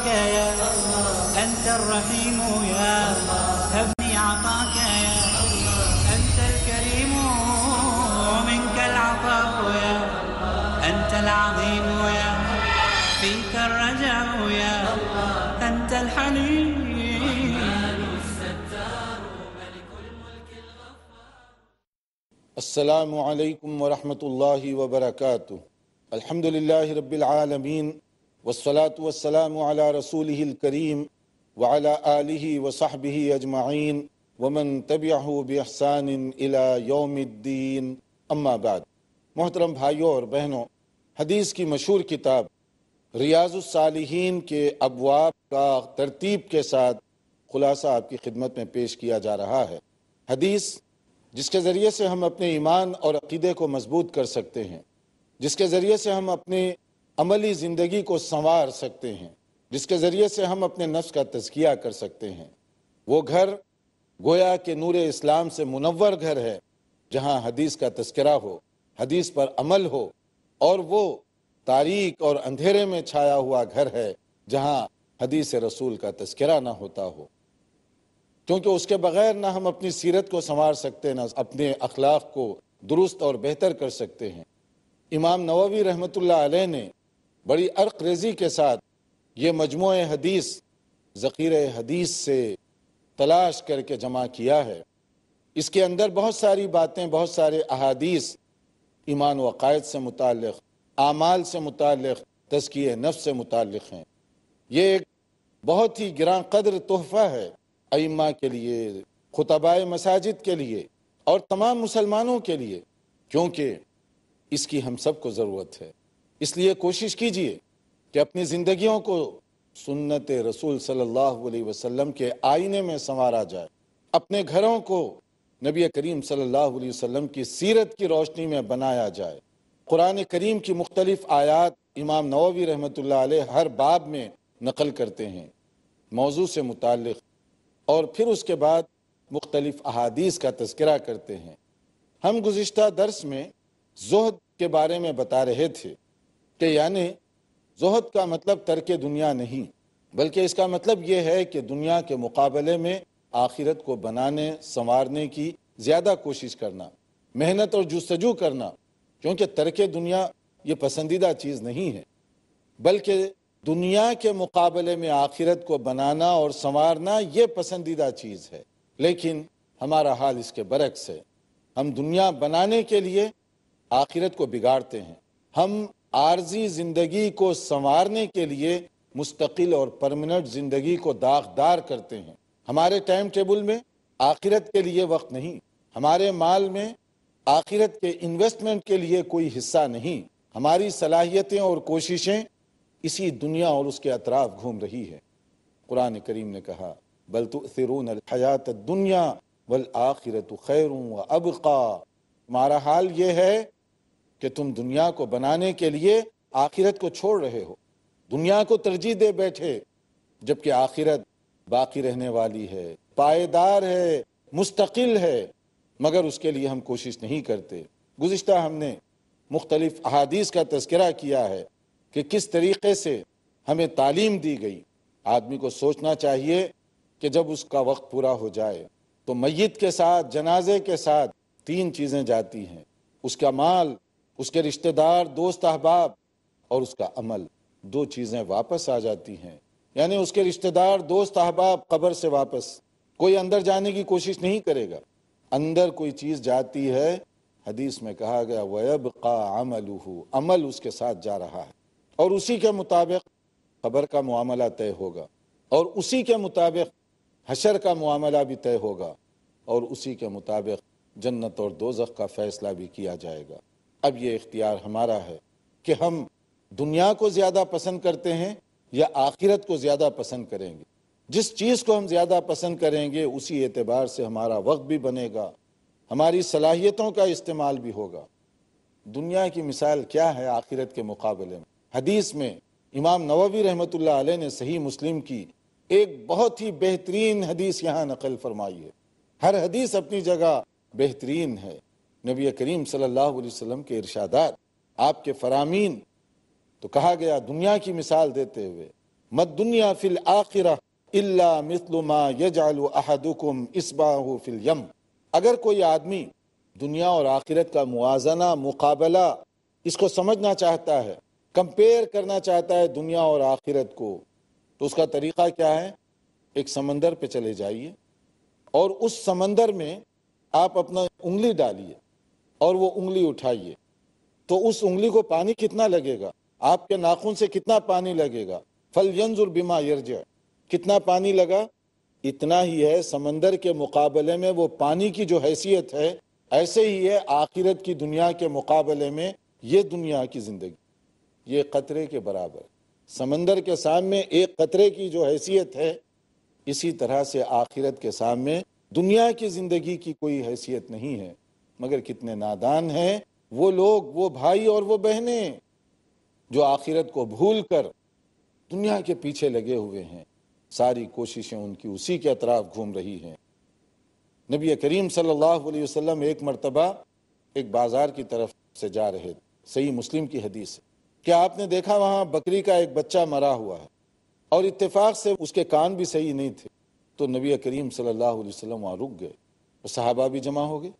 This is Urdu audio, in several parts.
عطاك يا أنت الرحيم يا الله هبني عطاك يا الله أنت الكريم ومنك العطاء يا الله أنت العظيم يا فيك الرجاء يا الله أنت الحليم السلام عليكم ورحمة الله وبركاته الحمد لله رب العالمين والصلاة والسلام الكريم وعلى آله وصحبه أجمعين ومن اجمعین بإحسان إلى يوم الدين الدین بعد محترم بھائیوں اور بہنوں حدیث کی مشہور کتاب ریاض الصالحین کے ابواب کا ترتیب کے ساتھ خلاصہ آپ کی خدمت میں پیش کیا جا رہا ہے حدیث جس کے ذریعے سے ہم اپنے ایمان اور عقیدے کو مضبوط کر سکتے ہیں جس کے ذریعے سے ہم اپنے عملی زندگی کو سنوار سکتے ہیں جس کے ذریعے سے ہم اپنے نفس کا تزکیہ کر سکتے ہیں وہ گھر گویا کہ نور اسلام سے منور گھر ہے جہاں حدیث کا تذکرہ ہو حدیث پر عمل ہو اور وہ تاریخ اور اندھیرے میں چھایا ہوا گھر ہے جہاں حدیث رسول کا تذکرہ نہ ہوتا ہو کیونکہ اس کے بغیر نہ ہم اپنی سیرت کو سنوار سکتے نہ اپنے اخلاق کو درست اور بہتر کر سکتے ہیں امام نووی رحمۃ اللہ علیہ نے بڑی عرق ریزی کے ساتھ یہ مجموع حدیث ذخیر حدیث سے تلاش کر کے جمع کیا ہے اس کے اندر بہت ساری باتیں بہت سارے احادیث ایمان و عقائد سے متعلق اعمال سے متعلق تزکیے نف سے متعلق ہیں یہ ایک بہت ہی گراں قدر تحفہ ہے ائمہ کے لیے خطبۂ مساجد کے لیے اور تمام مسلمانوں کے لیے کیونکہ اس کی ہم سب کو ضرورت ہے اس لیے کوشش کیجئے کہ اپنی زندگیوں کو سنت رسول صلی اللہ علیہ وسلم کے آئینے میں سنوارا جائے اپنے گھروں کو نبی کریم صلی اللہ علیہ وسلم کی سیرت کی روشنی میں بنایا جائے قرآن کریم کی مختلف آیات امام نووی رحمۃ اللہ علیہ ہر باب میں نقل کرتے ہیں موضوع سے متعلق اور پھر اس کے بعد مختلف احادیث کا تذکرہ کرتے ہیں ہم گزشتہ درس میں زہد کے بارے میں بتا رہے تھے کہ یعنی زہد کا مطلب ترک دنیا نہیں بلکہ اس کا مطلب یہ ہے کہ دنیا کے مقابلے میں آخرت کو بنانے سنوارنے کی زیادہ کوشش کرنا محنت اور جستجو کرنا کیونکہ ترک دنیا یہ پسندیدہ چیز نہیں ہے بلکہ دنیا کے مقابلے میں آخرت کو بنانا اور سنوارنا یہ پسندیدہ چیز ہے لیکن ہمارا حال اس کے برعکس ہے ہم دنیا بنانے کے لیے آخرت کو بگاڑتے ہیں ہم عارضی زندگی کو سنوارنے کے لیے مستقل اور پرمنٹ زندگی کو داغدار کرتے ہیں ہمارے ٹائم ٹیبل میں آخرت کے لیے وقت نہیں ہمارے مال میں آخرت کے انویسٹمنٹ کے لیے کوئی حصہ نہیں ہماری صلاحیتیں اور کوششیں اسی دنیا اور اس کے اطراف گھوم رہی ہے قرآن کریم نے کہا بل تؤثرون الحیات الدنیا والآخرت خیر و ابقا ہمارا حال یہ ہے کہ تم دنیا کو بنانے کے لیے آخرت کو چھوڑ رہے ہو دنیا کو ترجیح دے بیٹھے جبکہ آخرت باقی رہنے والی ہے پائیدار ہے مستقل ہے مگر اس کے لیے ہم کوشش نہیں کرتے گزشتہ ہم نے مختلف احادیث کا تذکرہ کیا ہے کہ کس طریقے سے ہمیں تعلیم دی گئی آدمی کو سوچنا چاہیے کہ جب اس کا وقت پورا ہو جائے تو میت کے ساتھ جنازے کے ساتھ تین چیزیں جاتی ہیں اس کا مال اس کے رشتہ دار دوست احباب اور اس کا عمل دو چیزیں واپس آ جاتی ہیں یعنی اس کے رشتہ دار دوست احباب قبر سے واپس کوئی اندر جانے کی کوشش نہیں کرے گا اندر کوئی چیز جاتی ہے حدیث میں کہا گیا ویب کا عمل عمل اس کے ساتھ جا رہا ہے اور اسی کے مطابق خبر کا معاملہ طے ہوگا اور اسی کے مطابق حشر کا معاملہ بھی طے ہوگا اور اسی کے مطابق جنت اور دوزخ کا فیصلہ بھی کیا جائے گا اب یہ اختیار ہمارا ہے کہ ہم دنیا کو زیادہ پسند کرتے ہیں یا آخرت کو زیادہ پسند کریں گے جس چیز کو ہم زیادہ پسند کریں گے اسی اعتبار سے ہمارا وقت بھی بنے گا ہماری صلاحیتوں کا استعمال بھی ہوگا دنیا کی مثال کیا ہے آخرت کے مقابلے میں حدیث میں امام نووی رحمۃ اللہ علیہ نے صحیح مسلم کی ایک بہت ہی بہترین حدیث یہاں نقل فرمائی ہے ہر حدیث اپنی جگہ بہترین ہے نبی کریم صلی اللہ علیہ وسلم کے ارشادات آپ کے فرامین تو کہا گیا دنیا کی مثال دیتے ہوئے مت دنیا فل آخر اللہ مثل یجال یجعل احدکم اسباہ فل یم اگر کوئی آدمی دنیا اور آخرت کا موازنہ مقابلہ اس کو سمجھنا چاہتا ہے کمپیر کرنا چاہتا ہے دنیا اور آخرت کو تو اس کا طریقہ کیا ہے ایک سمندر پہ چلے جائیے اور اس سمندر میں آپ اپنا انگلی ڈالیے اور وہ انگلی اٹھائیے تو اس انگلی کو پانی کتنا لگے گا آپ کے ناخن سے کتنا پانی لگے گا پھل یونز اور کتنا پانی لگا اتنا ہی ہے سمندر کے مقابلے میں وہ پانی کی جو حیثیت ہے ایسے ہی ہے آخرت کی دنیا کے مقابلے میں یہ دنیا کی زندگی یہ قطرے کے برابر سمندر کے سامنے ایک قطرے کی جو حیثیت ہے اسی طرح سے آخرت کے سامنے دنیا کی زندگی کی کوئی حیثیت نہیں ہے مگر کتنے نادان ہیں وہ لوگ وہ بھائی اور وہ بہنیں جو آخرت کو بھول کر دنیا کے پیچھے لگے ہوئے ہیں ساری کوششیں ان کی اسی کے اطراف گھوم رہی ہیں نبی کریم صلی اللہ علیہ وسلم ایک مرتبہ ایک بازار کی طرف سے جا رہے تھے صحیح مسلم کی حدیث ہے کیا آپ نے دیکھا وہاں بکری کا ایک بچہ مرا ہوا ہے اور اتفاق سے اس کے کان بھی صحیح نہیں تھے تو نبی کریم صلی اللہ علیہ وسلم وہاں رک گئے صحابہ بھی جمع ہو گئے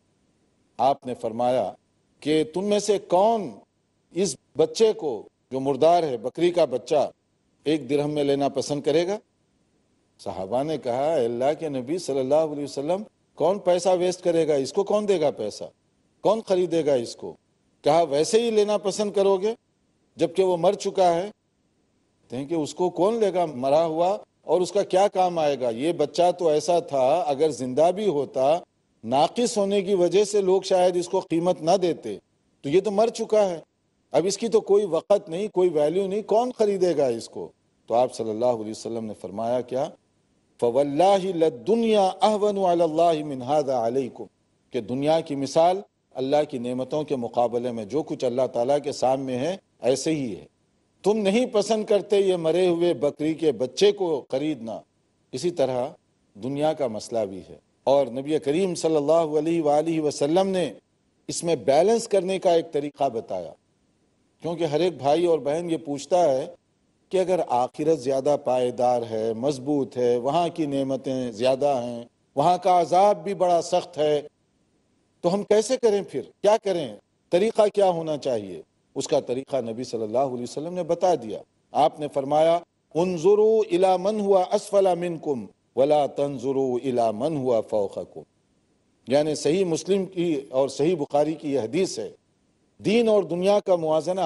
آپ نے فرمایا کہ تم میں سے کون اس بچے کو جو مردار ہے بکری کا بچہ ایک درہم میں لینا پسند کرے گا صحابہ نے کہا اللہ کے نبی صلی اللہ علیہ وسلم کون پیسہ ویسٹ کرے گا اس کو کون دے گا پیسہ کون خریدے گا اس کو کہا ویسے ہی لینا پسند کرو گے جبکہ وہ مر چکا ہے کہیں کہ اس کو کون لے گا مرا ہوا اور اس کا کیا کام آئے گا یہ بچہ تو ایسا تھا اگر زندہ بھی ہوتا ناقص ہونے کی وجہ سے لوگ شاید اس کو قیمت نہ دیتے تو یہ تو مر چکا ہے اب اس کی تو کوئی وقت نہیں کوئی ویلیو نہیں کون خریدے گا اس کو تو آپ صلی اللہ علیہ وسلم نے فرمایا کیا أَهْوَنُ عَلَى اللَّهِ مِنْ هَذَا عَلَيْكُمْ کہ دنیا کی مثال اللہ کی نعمتوں کے مقابلے میں جو کچھ اللہ تعالیٰ کے سامنے ہے ایسے ہی ہے تم نہیں پسند کرتے یہ مرے ہوئے بکری کے بچے کو خریدنا اسی طرح دنیا کا مسئلہ بھی ہے اور نبی کریم صلی اللہ علیہ وآلہ وسلم نے اس میں بیلنس کرنے کا ایک طریقہ بتایا کیونکہ ہر ایک بھائی اور بہن یہ پوچھتا ہے کہ اگر آخرت زیادہ پائیدار ہے مضبوط ہے وہاں کی نعمتیں زیادہ ہیں وہاں کا عذاب بھی بڑا سخت ہے تو ہم کیسے کریں پھر کیا کریں طریقہ کیا ہونا چاہیے اس کا طریقہ نبی صلی اللہ علیہ وسلم نے بتا دیا آپ نے فرمایا الی من ہوا اسفل منکم یعنی صحیح مسلم کی اور صحیح بخاری کی یہ حدیث ہے دین اور دنیا کا موازنہ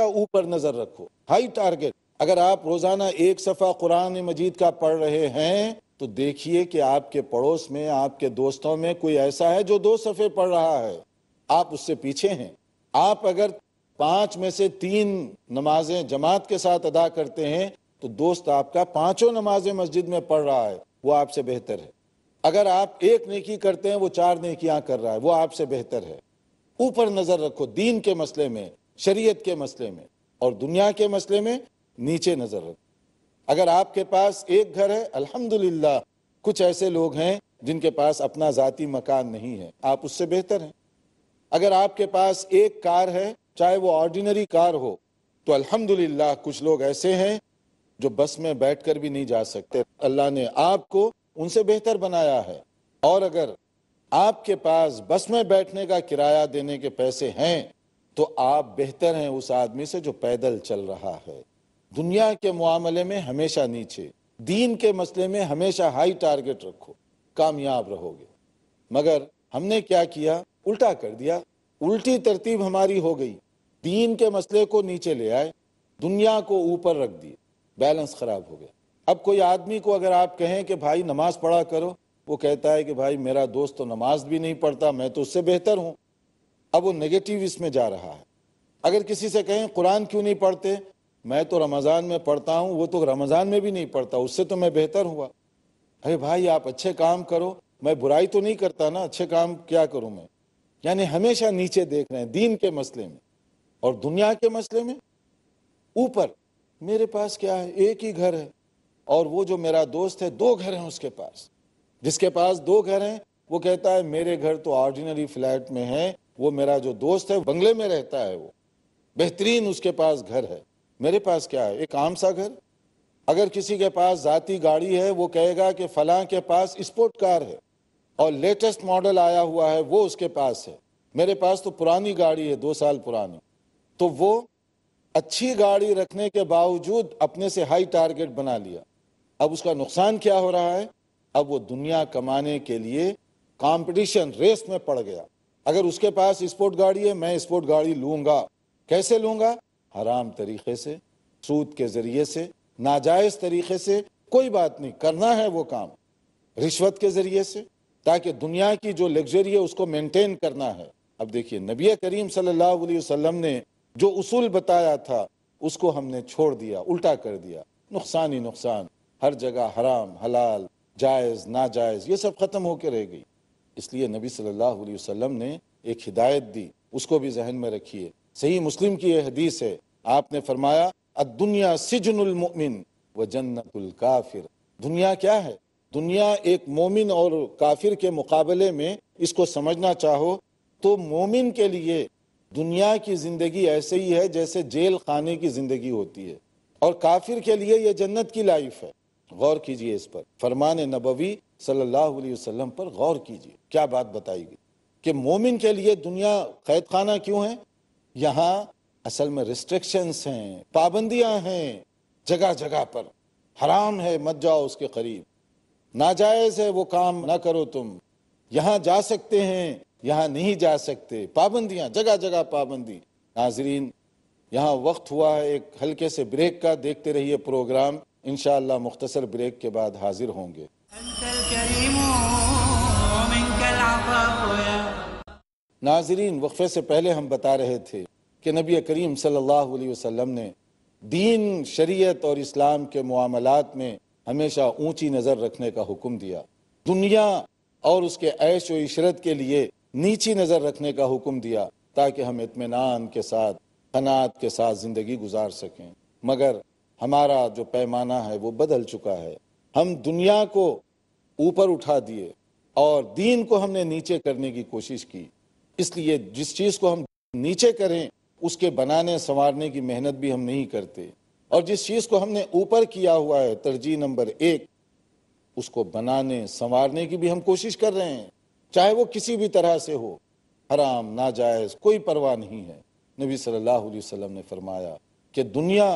اوپر نظر رکھو ہائی ٹارگٹ اگر آپ روزانہ ایک صفحہ قرآن مجید کا پڑھ رہے ہیں تو دیکھیے کہ آپ کے پڑوس میں آپ کے دوستوں میں کوئی ایسا ہے جو دو صفحے پڑھ رہا ہے آپ اس سے پیچھے ہیں آپ اگر پانچ میں سے تین نمازیں جماعت کے ساتھ ادا کرتے ہیں تو دوست آپ کا پانچوں نماز مسجد میں پڑھ رہا ہے وہ آپ سے بہتر ہے اگر آپ ایک نیکی کرتے ہیں وہ چار نیکیاں کر رہا ہے وہ آپ سے بہتر ہے اوپر نظر رکھو دین کے مسئلے میں شریعت کے مسئلے میں اور دنیا کے مسئلے میں نیچے نظر رکھو اگر آپ کے پاس ایک گھر ہے الحمدللہ کچھ ایسے لوگ ہیں جن کے پاس اپنا ذاتی مکان نہیں ہے آپ اس سے بہتر ہیں اگر آپ کے پاس ایک کار ہے چاہے وہ آرڈینری کار ہو تو الحمدللہ کچھ لوگ ایسے ہیں جو بس میں بیٹھ کر بھی نہیں جا سکتے اللہ نے آپ کو ان سے بہتر بنایا ہے اور اگر آپ کے پاس بس میں بیٹھنے کا کرایہ دینے کے پیسے ہیں تو آپ بہتر ہیں اس آدمی سے جو پیدل چل رہا ہے دنیا کے معاملے میں ہمیشہ نیچے دین کے مسئلے میں ہمیشہ ہائی ٹارگٹ رکھو کامیاب رہو گے مگر ہم نے کیا کیا الٹا کر دیا الٹی ترتیب ہماری ہو گئی دین کے مسئلے کو نیچے لے آئے دنیا کو اوپر رکھ دیے بیلنس خراب ہو گیا اب کوئی آدمی کو اگر آپ کہیں کہ بھائی نماز پڑھا کرو وہ کہتا ہے کہ بھائی میرا دوست تو نماز بھی نہیں پڑھتا میں تو اس سے بہتر ہوں اب وہ نگیٹو اس میں جا رہا ہے اگر کسی سے کہیں قرآن کیوں نہیں پڑھتے میں تو رمضان میں پڑھتا ہوں وہ تو رمضان میں بھی نہیں پڑھتا اس سے تو میں بہتر ہوا ارے بھائی آپ اچھے کام کرو میں برائی تو نہیں کرتا نا اچھے کام کیا کروں میں یعنی ہمیشہ نیچے دیکھ رہے ہیں دین کے مسئلے میں اور دنیا کے مسئلے میں اوپر میرے پاس کیا ہے ایک ہی گھر ہے اور وہ جو میرا دوست ہے دو گھر ہیں اس کے پاس جس کے پاس دو گھر ہیں وہ کہتا ہے میرے گھر تو آرڈینری فلیٹ میں ہے وہ میرا جو دوست ہے بنگلے میں رہتا ہے میرے پاس کیا ہے ایک عام سا گھر اگر کسی کے پاس ذاتی گاڑی ہے وہ کہے گا کہ فلاں کے پاس اسپورٹ کار ہے اور لیٹسٹ ماڈل آیا ہوا ہے وہ اس کے پاس ہے میرے پاس تو پرانی گاڑی ہے دو سال پرانی تو وہ اچھی گاڑی رکھنے کے باوجود اپنے سے ہائی ٹارگٹ بنا لیا اب اس کا نقصان کیا ہو رہا ہے اب وہ دنیا کمانے کے لیے کمپٹیشن ریس میں پڑ گیا اگر اس کے پاس اسپورٹ گاڑی ہے میں اسپورٹ گاڑی لوں گا کیسے لوں گا حرام طریقے سے سود کے ذریعے سے ناجائز طریقے سے کوئی بات نہیں کرنا ہے وہ کام رشوت کے ذریعے سے تاکہ دنیا کی جو لگژری ہے اس کو مینٹین کرنا ہے اب دیکھیے نبی کریم صلی اللہ علیہ وسلم نے جو اصول بتایا تھا اس کو ہم نے چھوڑ دیا الٹا کر دیا نقصان ہی نقصان ہر جگہ حرام حلال جائز ناجائز یہ سب ختم ہو کے رہ گئی اس لیے نبی صلی اللہ علیہ وسلم نے ایک ہدایت دی اس کو بھی ذہن میں رکھیے صحیح مسلم کی یہ حدیث ہے آپ نے فرمایا دنیا سجن المؤمن و جنت الکافر دنیا کیا ہے دنیا ایک مومن اور کافر کے مقابلے میں اس کو سمجھنا چاہو تو مومن کے لیے دنیا کی زندگی ایسے ہی ہے جیسے جیل خانے کی زندگی ہوتی ہے اور کافر کے لیے یہ جنت کی لائف ہے غور کیجئے اس پر فرمان نبوی صلی اللہ علیہ وسلم پر غور کیجئے کیا بات بتائی گئی کہ مومن کے لیے دنیا قید خانہ کیوں ہے یہاں اصل میں ریسٹرکشنز ہیں پابندیاں ہیں جگہ جگہ پر حرام ہے مت جاؤ اس کے قریب ناجائز ہے وہ کام نہ کرو تم یہاں جا سکتے ہیں یہاں نہیں جا سکتے پابندیاں جگہ جگہ پابندی ناظرین یہاں وقت ہوا ہے ایک ہلکے سے بریک کا دیکھتے رہیے پروگرام انشاءاللہ مختصر بریک کے بعد حاضر ہوں گے ناظرین وقفے سے پہلے ہم بتا رہے تھے کہ نبی کریم صلی اللہ علیہ وسلم نے دین شریعت اور اسلام کے معاملات میں ہمیشہ اونچی نظر رکھنے کا حکم دیا دنیا اور اس کے عیش و عشرت کے لیے نیچی نظر رکھنے کا حکم دیا تاکہ ہم اطمینان کے ساتھ خنات کے ساتھ زندگی گزار سکیں مگر ہمارا جو پیمانہ ہے وہ بدل چکا ہے ہم دنیا کو اوپر اٹھا دیے اور دین کو ہم نے نیچے کرنے کی کوشش کی اس لیے جس چیز کو ہم نیچے کریں اس کے بنانے سنوارنے کی محنت بھی ہم نہیں کرتے اور جس چیز کو ہم نے اوپر کیا ہوا ہے ترجیح نمبر ایک اس کو بنانے سنوارنے کی بھی ہم کوشش کر رہے ہیں چاہے وہ کسی بھی طرح سے ہو حرام ناجائز کوئی پرواہ نہیں ہے نبی صلی اللہ علیہ وسلم نے فرمایا کہ دنیا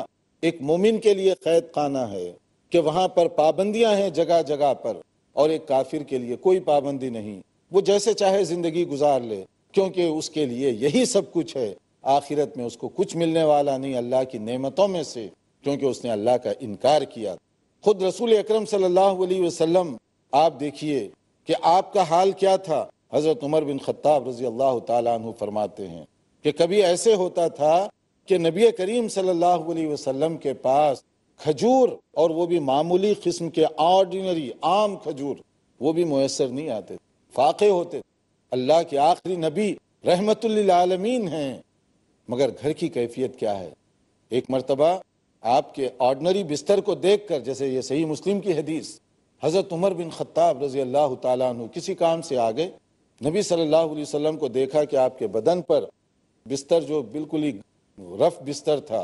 ایک مومن کے لیے قید خانہ ہے کہ وہاں پر پابندیاں ہیں جگہ جگہ پر اور ایک کافر کے لیے کوئی پابندی نہیں وہ جیسے چاہے زندگی گزار لے کیونکہ اس کے لیے یہی سب کچھ ہے آخرت میں اس کو کچھ ملنے والا نہیں اللہ کی نعمتوں میں سے کیونکہ اس نے اللہ کا انکار کیا خود رسول اکرم صلی اللہ علیہ وسلم آپ دیکھیے کہ آپ کا حال کیا تھا حضرت عمر بن خطاب رضی اللہ تعالیٰ عنہ فرماتے ہیں کہ کبھی ایسے ہوتا تھا کہ نبی کریم صلی اللہ علیہ وسلم کے پاس کھجور اور وہ بھی معمولی قسم کے آرڈینری عام کھجور وہ بھی میسر نہیں آتے فاقے ہوتے اللہ کے آخری نبی رحمت للعالمین ہیں مگر گھر کی کیفیت کیا ہے ایک مرتبہ آپ کے آرڈنری بستر کو دیکھ کر جیسے یہ صحیح مسلم کی حدیث حضرت عمر بن خطاب رضی اللہ تعالیٰ عنہ کسی کام سے آگے نبی صلی اللہ علیہ وسلم کو دیکھا کہ آپ کے بدن پر بستر جو بالکل ہی رف بستر تھا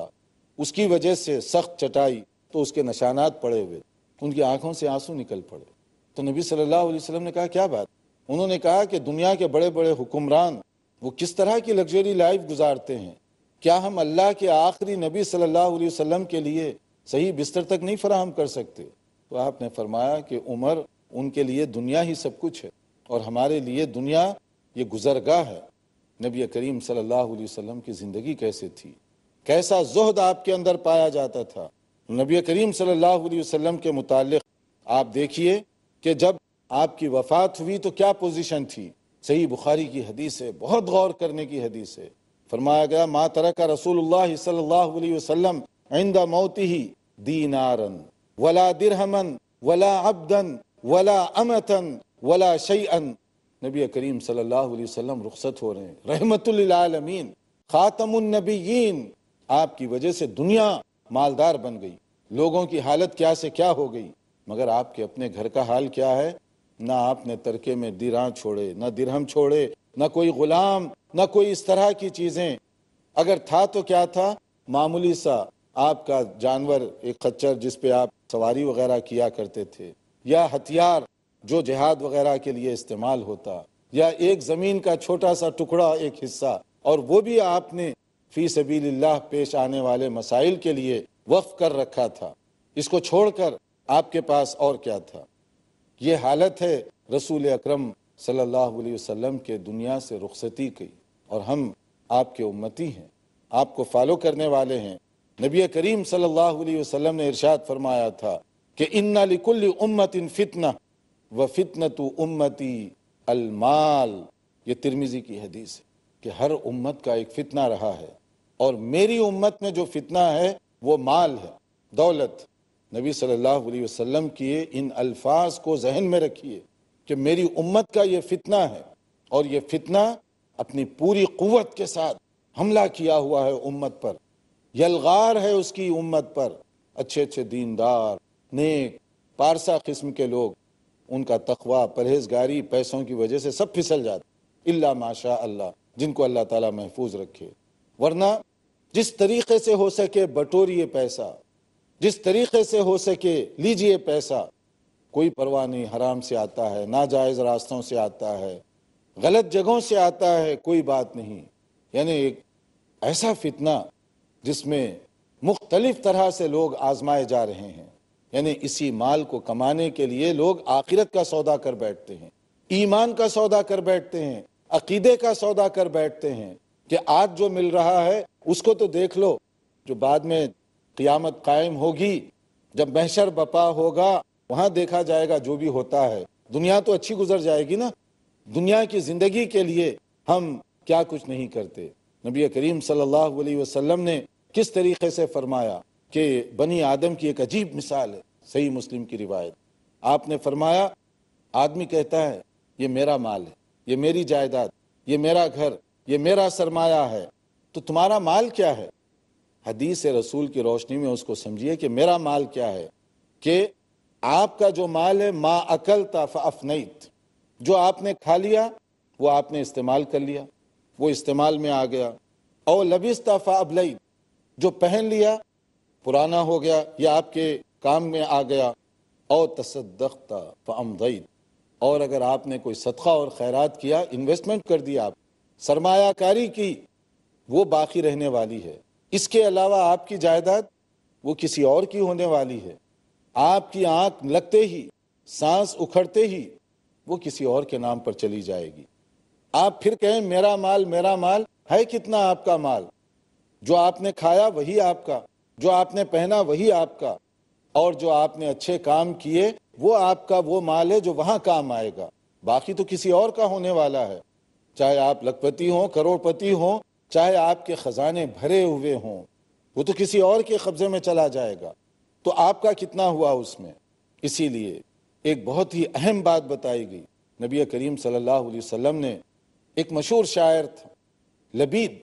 اس کی وجہ سے سخت چٹائی تو اس کے نشانات پڑے ہوئے ان کی آنکھوں سے آنسوں نکل پڑے تو نبی صلی اللہ علیہ وسلم نے کہا کیا بات انہوں نے کہا کہ دنیا کے بڑے بڑے حکمران وہ کس طرح کی لگژری لائف گزارتے ہیں کیا ہم اللہ کے آخری نبی صلی اللہ علیہ وسلم کے لیے صحیح بستر تک نہیں فراہم کر سکتے تو آپ نے فرمایا کہ عمر ان کے لیے دنیا ہی سب کچھ ہے اور ہمارے لیے دنیا یہ گزرگاہ ہے نبی کریم صلی اللہ علیہ وسلم کی زندگی کیسے تھی کیسا زہد آپ کے اندر پایا جاتا تھا نبی کریم صلی اللہ علیہ وسلم کے متعلق آپ دیکھیے کہ جب آپ کی وفات ہوئی تو کیا پوزیشن تھی صحیح بخاری کی حدیث ہے بہت غور کرنے کی حدیث ہے فرمایا گیا ما ترکا رسول اللہ صلی اللہ علیہ وسلم عند موتی ہی دینارن ولا درہمن ولا عبدا ولا امتن ولا شیئا نبی کریم صلی اللہ علیہ وسلم رخصت ہو رہے ہیں رحمت للعالمین خاتم النبیین آپ کی وجہ سے دنیا مالدار بن گئی لوگوں کی حالت کیا سے کیا ہو گئی مگر آپ کے اپنے گھر کا حال کیا ہے نہ آپ نے ترکے میں دیراں چھوڑے نہ درہم چھوڑے نہ کوئی غلام نہ کوئی اس طرح کی چیزیں اگر تھا تو کیا تھا معمولی سا آپ کا جانور ایک خچر جس پہ آپ سواری وغیرہ کیا کرتے تھے یا ہتھیار جو جہاد وغیرہ کے لیے استعمال ہوتا یا ایک زمین کا چھوٹا سا ٹکڑا ایک حصہ اور وہ بھی آپ نے فی سبیل اللہ پیش آنے والے مسائل کے لیے وقف کر رکھا تھا اس کو چھوڑ کر آپ کے پاس اور کیا تھا یہ حالت ہے رسول اکرم صلی اللہ علیہ وسلم کے دنیا سے رخصتی کی اور ہم آپ کے امتی ہیں آپ کو فالو کرنے والے ہیں نبی کریم صلی اللہ علیہ وسلم نے ارشاد فرمایا تھا کہ ان لکل امت ان فتنہ و فتن تو امتی المال یہ ترمیزی کی حدیث ہے کہ ہر امت کا ایک فتنہ رہا ہے اور میری امت میں جو فتنہ ہے وہ مال ہے دولت نبی صلی اللہ علیہ وسلم کی ان الفاظ کو ذہن میں رکھیے کہ میری امت کا یہ فتنہ ہے اور یہ فتنہ اپنی پوری قوت کے ساتھ حملہ کیا ہوا ہے امت پر یلغار ہے اس کی امت پر اچھے اچھے دیندار نیک پارسا قسم کے لوگ ان کا تخوہ پرہیزگاری پیسوں کی وجہ سے سب پھسل جاتے اللہ ماشا اللہ جن کو اللہ تعالیٰ محفوظ رکھے ورنہ جس طریقے سے ہو سکے بٹوریے پیسہ جس طریقے سے ہو سکے لیجئے پیسہ کوئی پرواہ نہیں حرام سے آتا ہے ناجائز راستوں سے آتا ہے غلط جگہوں سے آتا ہے کوئی بات نہیں یعنی ایک ایسا فتنہ جس میں مختلف طرح سے لوگ آزمائے جا رہے ہیں یعنی اسی مال کو کمانے کے لیے لوگ آخرت کا سودا کر بیٹھتے ہیں ایمان کا سودا کر بیٹھتے ہیں عقیدے کا سودا کر بیٹھتے ہیں کہ آج جو مل رہا ہے اس کو تو دیکھ لو جو بعد میں قیامت قائم ہوگی جب محشر بپا ہوگا وہاں دیکھا جائے گا جو بھی ہوتا ہے دنیا تو اچھی گزر جائے گی نا دنیا کی زندگی کے لیے ہم کیا کچھ نہیں کرتے نبی کریم صلی اللہ علیہ وسلم نے کس طریقے سے فرمایا کہ بنی آدم کی ایک عجیب مثال ہے صحیح مسلم کی روایت آپ نے فرمایا آدمی کہتا ہے یہ میرا مال ہے یہ میری جائیداد یہ میرا گھر یہ میرا سرمایہ ہے تو تمہارا مال کیا ہے حدیث رسول کی روشنی میں اس کو سمجھیے کہ میرا مال کیا ہے کہ آپ کا جو مال ہے ما عقل فافنیت جو آپ نے کھا لیا وہ آپ نے استعمال کر لیا وہ استعمال میں آ گیا او لبیست فابلیت جو پہن لیا پرانا ہو گیا یا آپ کے کام میں آ گیا او تصدقتا فامضید اور اگر آپ نے کوئی صدقہ اور خیرات کیا انویسٹمنٹ کر دیا آپ سرمایہ کاری کی وہ باقی رہنے والی ہے اس کے علاوہ آپ کی جائیداد وہ کسی اور کی ہونے والی ہے آپ کی آنکھ لگتے ہی سانس اکھڑتے ہی وہ کسی اور کے نام پر چلی جائے گی آپ پھر کہیں میرا مال میرا مال ہے کتنا آپ کا مال جو آپ نے کھایا وہی آپ کا جو آپ نے پہنا وہی آپ کا اور جو آپ نے اچھے کام کیے وہ آپ کا وہ مال ہے جو وہاں کام آئے گا باقی تو کسی اور کا ہونے والا ہے چاہے آپ لکھپتی ہوں کروڑ پتی ہوں چاہے آپ کے خزانے بھرے ہوئے ہوں وہ تو کسی اور کے قبضے میں چلا جائے گا تو آپ کا کتنا ہوا اس میں اسی لیے ایک بہت ہی اہم بات بتائی گئی نبی کریم صلی اللہ علیہ وسلم نے ایک مشہور شاعر تھا لبید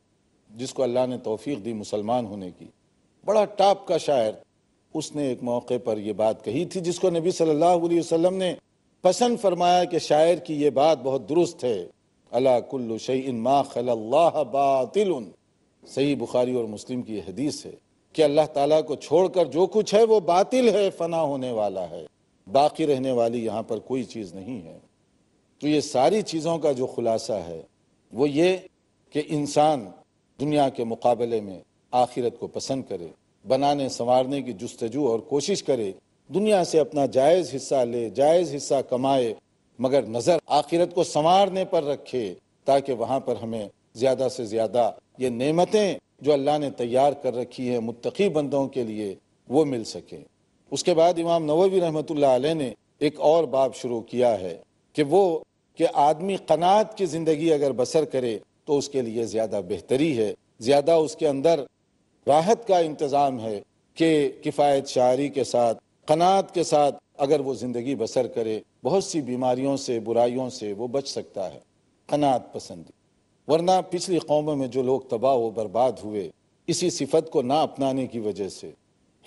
جس کو اللہ نے توفیق دی مسلمان ہونے کی بڑا ٹاپ کا شاعر اس نے ایک موقع پر یہ بات کہی تھی جس کو نبی صلی اللہ علیہ وسلم نے پسند فرمایا کہ شاعر کی یہ بات بہت درست ہے اللہ خل شعی باطل صحیح بخاری اور مسلم کی یہ حدیث ہے کہ اللہ تعالیٰ کو چھوڑ کر جو کچھ ہے وہ باطل ہے فنا ہونے والا ہے باقی رہنے والی یہاں پر کوئی چیز نہیں ہے تو یہ ساری چیزوں کا جو خلاصہ ہے وہ یہ کہ انسان دنیا کے مقابلے میں آخرت کو پسند کرے بنانے سنوارنے کی جستجو اور کوشش کرے دنیا سے اپنا جائز حصہ لے جائز حصہ کمائے مگر نظر آخرت کو سنوارنے پر رکھے تاکہ وہاں پر ہمیں زیادہ سے زیادہ یہ نعمتیں جو اللہ نے تیار کر رکھی ہیں متقی بندوں کے لیے وہ مل سکے اس کے بعد امام نووی رحمۃ اللہ علیہ نے ایک اور باب شروع کیا ہے کہ وہ کہ آدمی قناعت کی زندگی اگر بسر کرے تو اس کے لیے زیادہ بہتری ہے زیادہ اس کے اندر راحت کا انتظام ہے کہ کفایت شاعری کے ساتھ قناعت کے ساتھ اگر وہ زندگی بسر کرے بہت سی بیماریوں سے برائیوں سے وہ بچ سکتا ہے قناعت پسندی ورنہ پچھلی قوموں میں جو لوگ تباہ و برباد ہوئے اسی صفت کو نہ اپنانے کی وجہ سے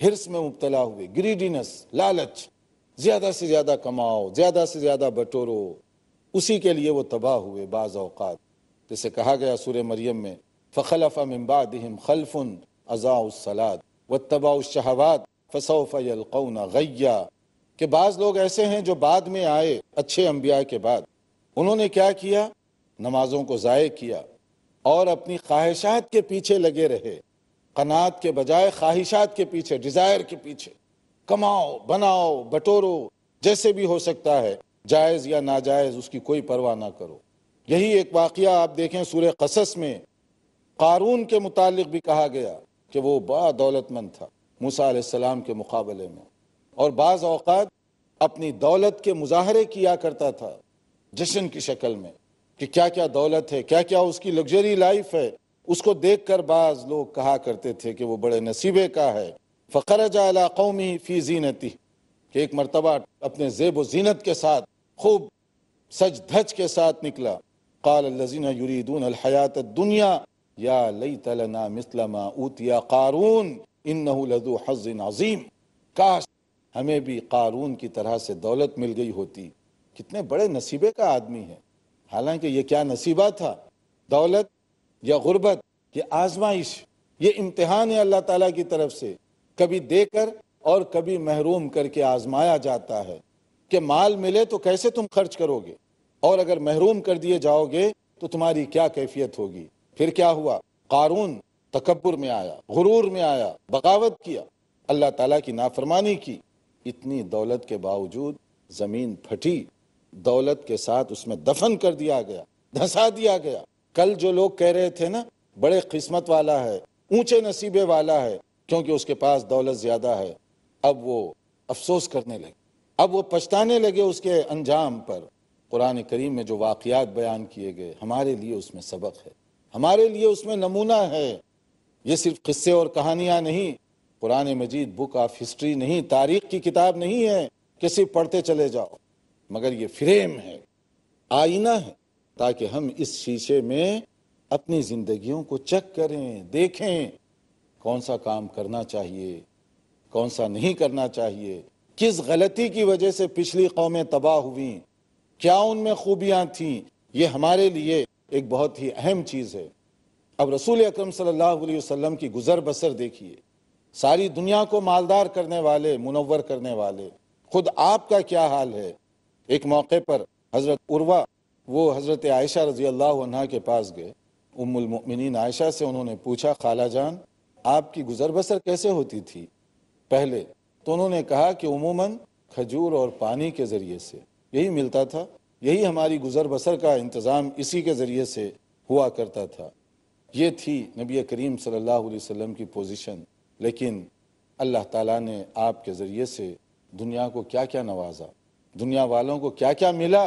ہرس میں مبتلا ہوئے گریڈینس لالچ زیادہ سے زیادہ کماؤ زیادہ سے زیادہ بٹورو اسی کے لیے وہ تباہ ہوئے بعض اوقات جیسے کہا گیا سور مریم میں فخل افباد خلفن ازا اس سلاد و تباء اس شہابات کہ بعض لوگ ایسے ہیں جو بعد میں آئے اچھے انبیاء کے بعد انہوں نے کیا کیا نمازوں کو ضائع کیا اور اپنی خواہشات کے پیچھے لگے رہے قناعت کے بجائے خواہشات کے پیچھے ڈیزائر کے پیچھے کماؤ بناؤ بٹورو جیسے بھی ہو سکتا ہے جائز یا ناجائز اس کی کوئی پرواہ نہ کرو یہی ایک واقعہ آپ دیکھیں سورہ قصص میں قارون کے متعلق بھی کہا گیا کہ وہ با دولت مند تھا موسیٰ علیہ السلام کے مقابلے میں اور بعض اوقات اپنی دولت کے مظاہرے کیا کرتا تھا جشن کی شکل میں کہ کیا کیا دولت ہے کیا کیا اس کی لگژری لائف ہے اس کو دیکھ کر بعض لوگ کہا کرتے تھے کہ وہ بڑے نصیبے کا ہے فخر جا قومی فی زینتی کہ ایک مرتبہ اپنے زیب و زینت کے ساتھ خوب سج دھج کے ساتھ نکلا قال الذين يريدون الحياة الدنيا يا ليت لنا مثل ما اوتي قارون انه لذو حظ عظیم کاش ہمیں بھی قارون کی طرح سے دولت مل گئی ہوتی کتنے بڑے نصیبے کا آدمی ہے حالانکہ یہ کیا نصیبہ تھا دولت یا غربت یہ آزمائش یہ امتحان ہے اللہ تعالیٰ کی طرف سے کبھی دے کر اور کبھی محروم کر کے آزمایا جاتا ہے کہ مال ملے تو کیسے تم خرچ کرو گے اور اگر محروم کر دیے جاؤ گے تو تمہاری کیا کیفیت ہوگی پھر کیا ہوا قارون تکبر میں آیا غرور میں آیا بغاوت کیا اللہ تعالیٰ کی نافرمانی کی اتنی دولت کے باوجود زمین پھٹی دولت کے ساتھ اس میں دفن کر دیا گیا دھسا دیا گیا کل جو لوگ کہہ رہے تھے نا بڑے قسمت والا ہے اونچے نصیبے والا ہے کیونکہ اس کے پاس دولت زیادہ ہے اب وہ افسوس کرنے لگے اب وہ پچھتانے لگے اس کے انجام پر قرآن کریم میں جو واقعات بیان کیے گئے ہمارے لیے اس میں سبق ہے ہمارے لیے اس میں نمونہ ہے یہ صرف قصے اور کہانیاں نہیں قرآن مجید بک آف ہسٹری نہیں تاریخ کی کتاب نہیں ہے کہ صرف پڑھتے چلے جاؤ مگر یہ فریم ہے آئینہ ہے تاکہ ہم اس شیشے میں اپنی زندگیوں کو چیک کریں دیکھیں کون سا کام کرنا چاہیے کون سا نہیں کرنا چاہیے کس غلطی کی وجہ سے پچھلی قومیں تباہ ہوئیں کیا ان میں خوبیاں تھیں یہ ہمارے لیے ایک بہت ہی اہم چیز ہے اب رسول اکرم صلی اللہ علیہ وسلم کی گزر بسر دیکھیے ساری دنیا کو مالدار کرنے والے منور کرنے والے خود آپ کا کیا حال ہے ایک موقع پر حضرت عروہ وہ حضرت عائشہ رضی اللہ عنہ کے پاس گئے ام المؤمنین عائشہ سے انہوں نے پوچھا خالہ جان آپ کی گزر بسر کیسے ہوتی تھی پہلے تو انہوں نے کہا کہ عموماً کھجور اور پانی کے ذریعے سے یہی ملتا تھا یہی ہماری گزر بسر کا انتظام اسی کے ذریعے سے ہوا کرتا تھا یہ تھی نبی کریم صلی اللہ علیہ وسلم کی پوزیشن لیکن اللہ تعالیٰ نے آپ کے ذریعے سے دنیا کو کیا کیا نوازا دنیا والوں کو کیا کیا ملا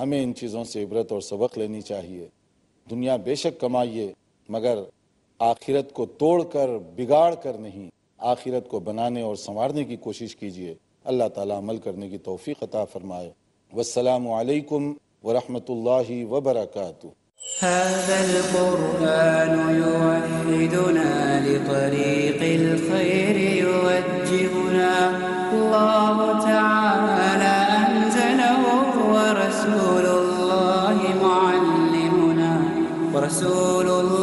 ہمیں ان چیزوں سے عبرت اور سبق لینی چاہیے دنیا بے شک کمائیے مگر آخرت کو توڑ کر بگاڑ کر نہیں آخرت کو بنانے اور سنوارنے کی کوشش کیجیے تعالیٰ عمل کرنے کی توفیق عطا فرمائے والسلام علیکم वरहमत ला वबरकू هذا القرآن يوحدنا لطريق الخير يوجهنا الله تعالى أنزله ورسول الله معلمنا ورسول الله